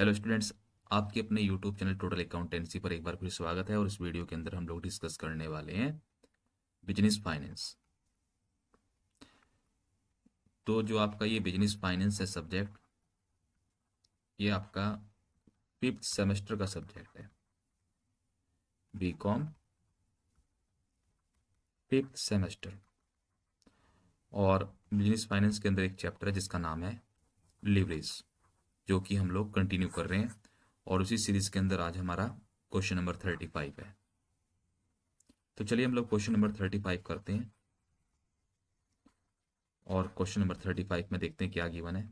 hello students आपके अपने YouTube channel total accountancy पर एक बार फिर स्वागत है और इस वीडियो के अंदर हम लोग डिस्कस करने वाले हैं बिजनेस फाइनेंस तो जो आपका ये बिजनेस फाइनेंस है सब्जेक्ट ये आपका फिफ्थ सेमेस्टर का सब्जेक्ट है बी कॉम फिफ्थ सेमेस्टर और बिजनेस फाइनेंस के अंदर एक चैप्टर है जिसका नाम है लिवरेज जो कि हम लोग कंटिन्यू कर रहे हैं और उसी सीरीज के अंदर आज हमारा क्वेश्चन नंबर थर्टी फाइव है तो चलिए हम लोग क्वेश्चन नंबर थर्टी फाइव करते हैं और क्वेश्चन नंबर थर्टी फाइव में देखते हैं क्या गिवन है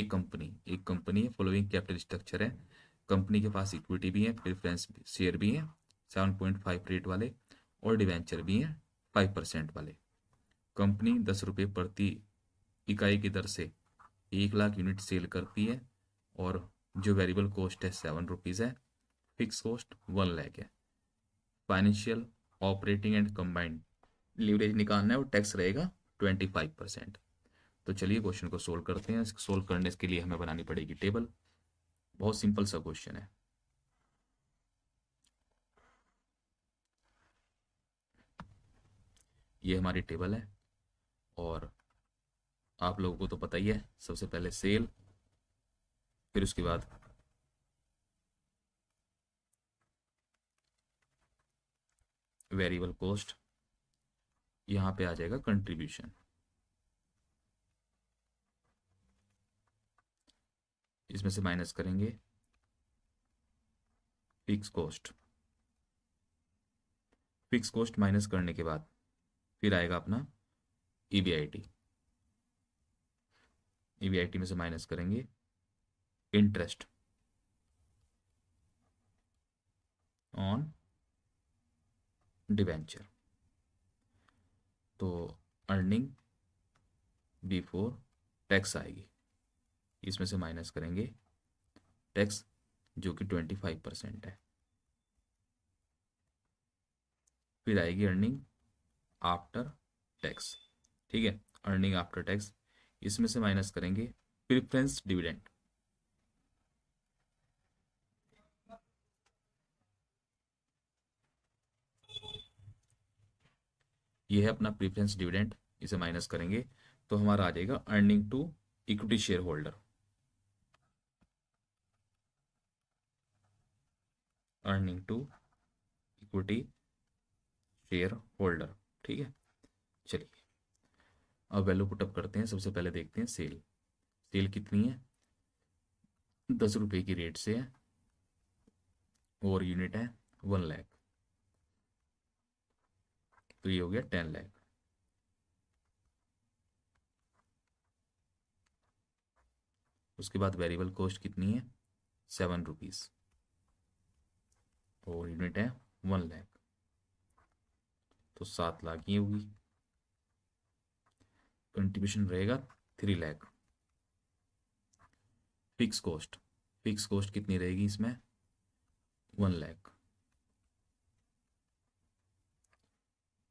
एक कंपनी एक कंपनी है फॉलोइंग कैपिटल स्ट्रक्चर है कंपनी के पास इक्विटी भी है प्रेफरेंस शेयर भी है सेवन पॉइंट फाइव रेट वाले और डिवेंचर भी हैं फाइव परसेंट वाले कंपनी दस रुपये प्रति इकाई की दर से एक लाख यूनिट सेल करती है और जो वेरिएबल कॉस्ट है सेवन रुपीज़ है फिक्स कॉस्ट वन लैक है financial operating and combined leverage निकालना है और टैक्स रहेगा ट्वेंटी फाइव परसेंट तो चलिए क्वेश्चन को सोल्व करते हैं सोल्व करने के लिए हमें बनानी पड़ेगी टेबल बहुत सिंपल सा क्वेश्चन है ये हमारी टेबल है और आप लोगों को तो पता ही है सबसे पहले सेल फिर उसके बाद वेरिएबल कॉस्ट यहां पे आ जाएगा कंट्रीब्यूशन इसमें से माइनस करेंगे fix cost fix cost minus करने के बाद फिर आएगा अपना E B I T EBIT में से माइनस करेंगे इंटरेस्ट ऑन डिवेंचर तो अर्निंग बिफोर टैक्स आएगी इसमें से माइनस करेंगे टैक्स जो कि ट्वेंटी फाइव परसेंट है फिर आएगी अर्निंग आफ्टर टैक्स ठीक है अर्निंग आफ्टर टैक्स इसमें से माइनस करेंगे प्रिफ्रेंस डिविडेंड यह है अपना प्रिफ्रेंस डिविडेंड इसे माइनस करेंगे तो हमारा आ जाएगा earning to equity shareholder earning to equity shareholder ठीक है चलिए अब वैल्यू पुटअप करते हैं सबसे पहले देखते हैं सेल सेल कितनी है दस रुपये की रेट से है और यूनिट है वन लैख तो ये हो गया टेन लैख उसके बाद वेरिएबल कॉस्ट कितनी है सेवन रुपीज़ और यूनिट है वन लैख तो सात लाख ये होगी कंट्रीब्यूशन रहेगा three lakh fix cost fix cost कितनी रहेगी इसमें वन लैख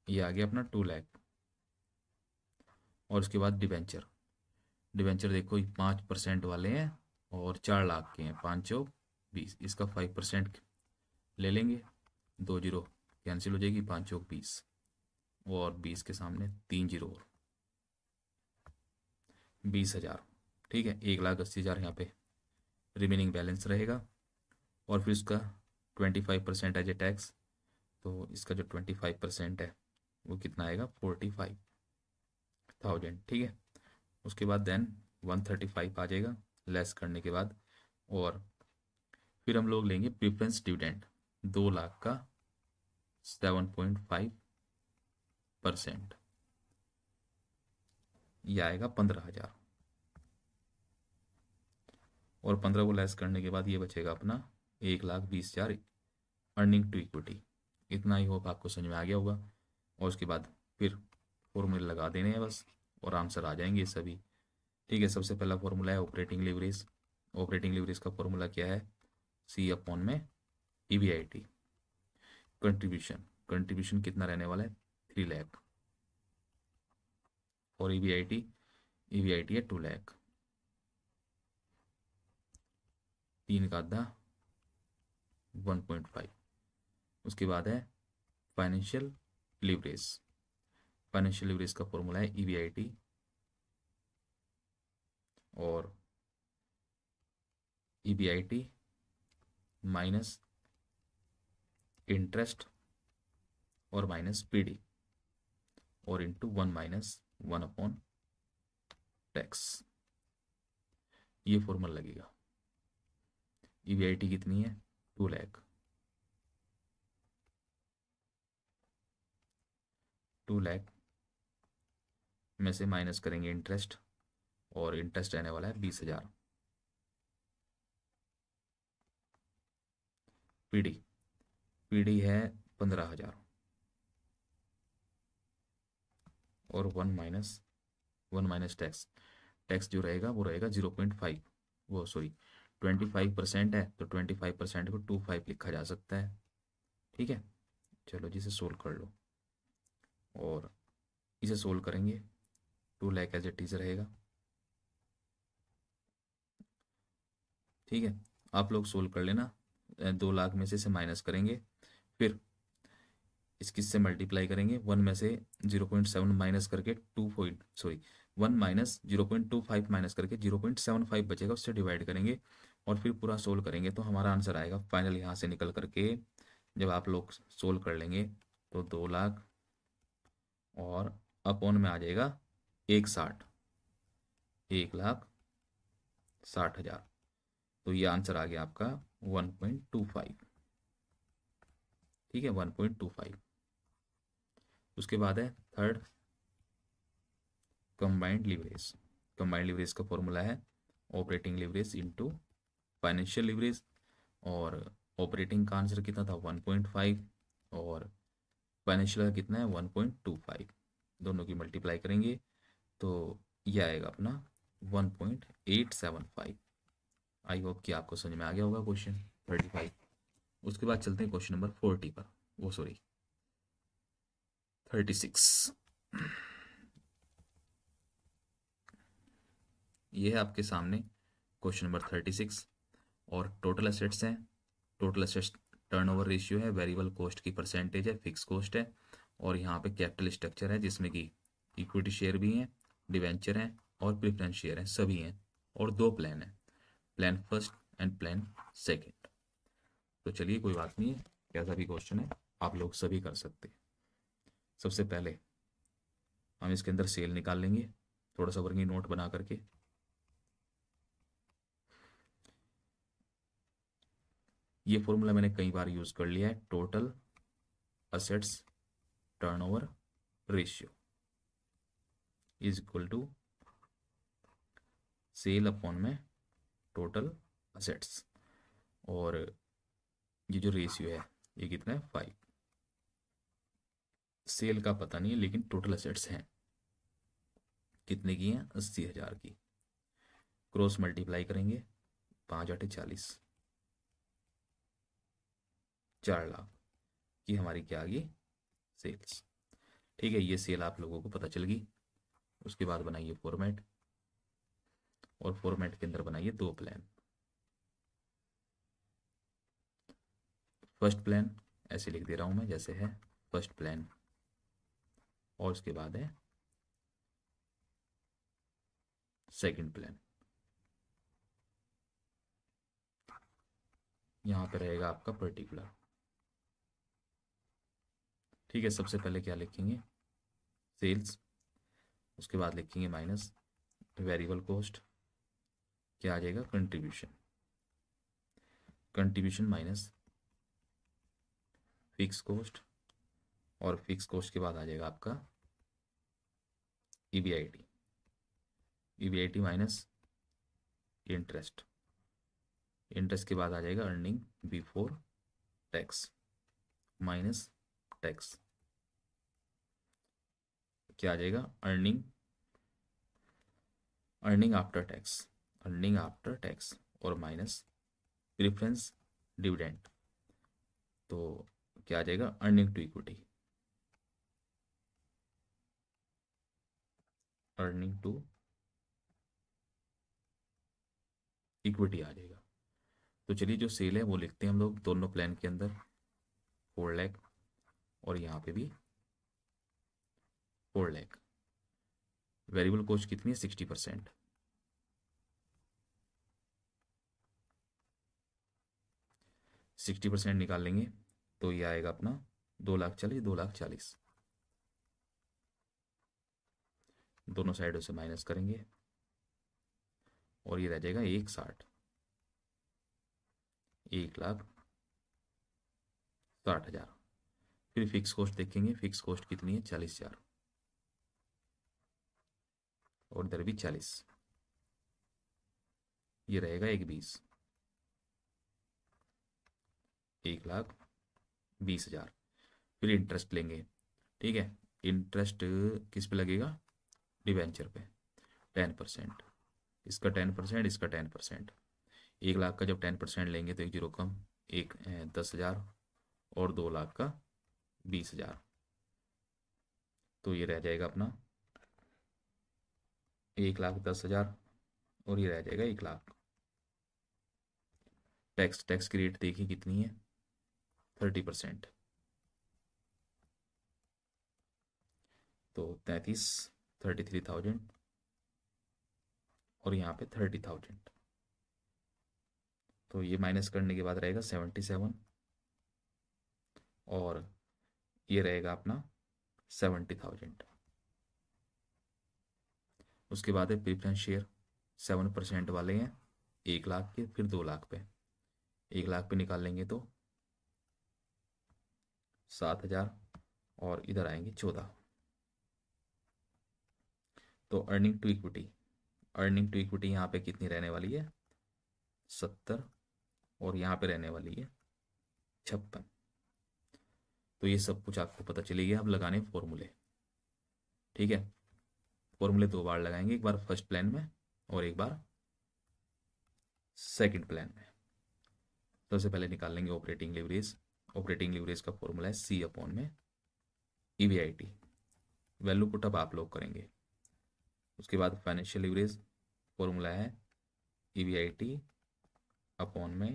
ये आ गया अपना टू लैख और उसके बाद डिबेंचर डिबेंचर देखो पाँच परसेंट वाले हैं और चार लाख के हैं पाँच सौ बीस इसका फाइव परसेंट ले लेंगे दो जीरो कैंसिल हो जाएगी पाँच सौ बीस और बीस के सामने तीन जीरो और बीस हज़ार ठीक है एक लाख अस्सी हज़ार यहाँ पे रिमेनिंग बैलेंस रहेगा और फिर उसका twenty five percent as a tax तो इसका जो ट्वेंटी फाइव परसेंट है वो कितना आएगा फोर्टी फाइव थाउजेंड ठीक है उसके बाद देन वन थर्टी फाइव आ जाएगा लेस करने के बाद और फिर हम लोग लेंगे प्रिफ्रेंस डिविडेंड दो लाख का सेवन पॉइंट फाइव परसेंट ये आएगा पंद्रह हजार और पंद्रह को लेस करने के बाद ये बचेगा अपना एक लाख बीस हजार अर्निंग टू इक्विटी इतना ही होप आपको समझ में आ गया होगा और उसके बाद फिर फॉर्मूले लगा देने हैं बस और आंसर आ जाएंगे सभी ठीक है सबसे पहला फॉर्मूला है ऑपरेटिंग लिवरेज ऑपरेटिंग लिवरेज का फॉर्मूला क्या है सी अपॉन में E V I T contribution contribution कितना रहने वाला है थ्री लैख और E V I T E V I T है टू लैख तीन का आधा वन पॉइंट फाइव उसके बाद है फाइनेंशियल लिवरेज फाइनेंशियल लिवरेज का फॉर्मूला है ई वी आई टी और E I T minus interest और माइनस पी डी और into one minus one upon tax ये फॉर्मल लगेगा ई e कितनी है टू लैख टू लैख में से माइनस करेंगे इंटरेस्ट और इंटरेस्ट रहने वाला है बीस हजार पीडी पीडी है पंद्रह हजार और one minus one minus tax tax जो रहेगा वो रहेगा जीरो पॉइंट फाइव वो सॉरी ट्वेंटी फाइव परसेंट है तो ट्वेंटी फाइव परसेंट को टू फाइव लिखा जा सकता है ठीक है चलो जी इसे सोल्व कर लो और इसे सोल्व करेंगे two lakh as it is रहेगा ठीक है आप लोग सोल्व कर लेना दो लाख में से इसे माइनस करेंगे फिर इस किस से मल्टीप्लाई करेंगे वन में से जीरो पॉइंट सेवन माइनस करके two point sorry one minus zero point two five minus करके जीरो पॉइंट सेवन फाइव बचेगा उससे डिवाइड करेंगे और फिर पूरा सोल्व करेंगे तो हमारा आंसर आएगा फाइनल यहाँ से निकल करके जब आप लोग सोल्व कर लेंगे तो दो लाख और अपॉन में आ जाएगा एक साठ एक लाख साठ हजार तो ये आंसर आ गया आपका वन पॉइंट टू फाइव ठीक है वन पॉइंट टू फाइव उसके बाद है third combined leverage combined leverage का फॉर्मूला है operating leverage into financial leverage और ऑपरेटिंग का आंसर कितना था 1.5 और फाइनेंशियल का कितना है 1.25 दोनों की मल्टीप्लाई करेंगे तो ये आएगा अपना 1.875 आई होप कि आपको समझ में आ गया होगा क्वेश्चन 35 उसके बाद चलते हैं क्वेश्चन नंबर 40 पर वो सॉरी 36 ये है आपके सामने क्वेश्चन नंबर 36 और टोटल असेट्स हैं टोटल असेट्स टर्नओवर रेशियो है वेरिएबल कॉस्ट की परसेंटेज है फिक्स कॉस्ट है और यहाँ पे कैपिटल स्ट्रक्चर है जिसमें कि इक्विटी शेयर भी हैं डिवेंचर हैं और प्रिफरेंस शेयर हैं सभी हैं और दो प्लान हैं plan first and plan second तो चलिए कोई बात नहीं है कैसा भी क्वेश्चन है आप लोग सभी कर सकते हैं सबसे पहले हम इसके अंदर सेल निकाल लेंगे थोड़ा सा वर्गी नोट बना करके ये फॉर्मूला मैंने कई बार यूज कर लिया है total assets turnover ratio is equal to sale upon में टोटल असेट्स और ये जो रेशियो है ये कितना है फाइव सेल का पता नहीं है लेकिन टोटल असेट्स हैं कितने की हैं अस्सी हजार की क्रॉस मल्टीप्लाई करेंगे पांच आठ चालीस चार लाख की हमारी क्या आ गई सेल्स ठीक है ये सेल आप लोगों को पता चल गई उसके बाद बनाइए फॉर्मेट और फॉर्मेट के अंदर बनाइए दो प्लान फर्स्ट प्लान ऐसे लिख दे रहा हूं मैं जैसे है फर्स्ट प्लान और उसके बाद है सेकंड प्लान यहां पे रहेगा आपका पर्टिकुलर ठीक है सबसे पहले क्या लिखेंगे सेल्स उसके बाद लिखेंगे माइनस वेरिएबल कॉस्ट क्या आ जाएगा contribution contribution minus fix cost और फिक्स कोस्ट के बाद आ जाएगा आपका E B I T E B I T minus interest interest के बाद आ जाएगा earning before tax minus tax क्या आ जाएगा earning earning after tax earning after tax और माइनस प्रिफ्रेंस डिविडेंड तो क्या आ जाएगा earning to equity earning to equity आ जाएगा तो चलिए जो सेल है वो लिखते हैं हम लोग दोनों प्लान के अंदर फोर लैख और यहाँ पे भी फोर लैख वेरिएबल कोच कितनी है सिक्सटी परसेंट सिक्सटी परसेंट निकाल लेंगे तो ये आएगा अपना दो लाख चालीस दो लाख चालीस दोनों साइडों से माइनस करेंगे और ये रह जाएगा एक साठ एक लाख साठ हजार फिर फिक्स कॉस्ट देखेंगे फिक्स कॉस्ट कितनी है चालीस हजार और इधर भी चालीस ये रहेगा एक बीस एक लाख बीस हजार फिर इंटरेस्ट लेंगे ठीक है इंटरेस्ट किस पे लगेगा डिवेंचर पे टेन परसेंट इसका टेन परसेंट इसका टेन परसेंट एक लाख का जब टेन परसेंट लेंगे तो एक जीरो कम एक दस हज़ार और दो लाख का बीस हज़ार तो ये रह जाएगा अपना एक लाख दस हज़ार और ये रह जाएगा एक लाख टैक्स टैक्स की रेट देखिए कितनी है थर्टी परसेंट तो तैतीस थर्टी थ्री थाउजेंड और यहाँ पे थर्टी थाउजेंड तो ये माइनस करने के बाद रहेगा सेवेंटी सेवन और ये रहेगा अपना सेवेंटी थाउजेंड उसके बाद है प्रीफरेंस शेयर सेवन परसेंट वाले हैं एक लाख के फिर दो लाख पे एक लाख पे निकाल लेंगे तो सात हजार और इधर आएंगे चौदह तो earning to equity earning to equity यहाँ पे कितनी रहने वाली है सत्तर और यहाँ पे रहने वाली है छप्पन तो ये सब कुछ आपको पता चलेगा अब लगाने फॉर्मूले ठीक है फॉर्मूले दो बार लगाएंगे एक बार फर्स्ट प्लान में और एक बार सेकंड प्लान में सबसे तो पहले निकाल लेंगे ऑपरेटिंग लिवरेज ऑपरेटिंग लिवरेज का फॉर्मूला है सी अपॉन में ई वैल्यू अब आप लोग करेंगे उसके बाद फाइनेंशियल लिवरेज फॉर्मूला है E V I T upon में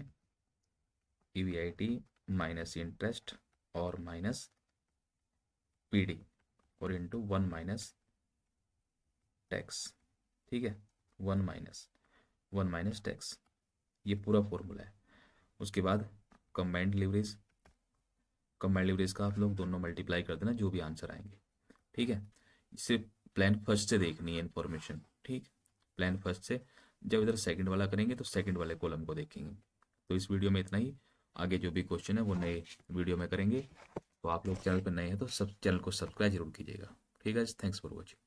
E V I T minus interest और माइनस पी डी और इंटू वन माइनस टैक्स ठीक है one minus one minus tax ये पूरा फॉर्मूला है उसके बाद कम्बाइंड लिवरेज कम्बाइंड लिवरेज का आप लोग दोनों मल्टीप्लाई कर देना जो भी आंसर आएंगे ठीक है सिर्फ प्लान फर्स्ट से देखनी है इन्फॉर्मेशन ठीक प्लान फर्स्ट से जब इधर सेकंड वाला करेंगे तो सेकंड वाले कॉलम को देखेंगे तो इस वीडियो में इतना ही आगे जो भी क्वेश्चन है वो नए वीडियो में करेंगे तो आप लोग चैनल पर नए हैं तो सब चैनल को सब्सक्राइब जरूर कीजिएगा ठीक है थैंक्स फॉर वॉचिंग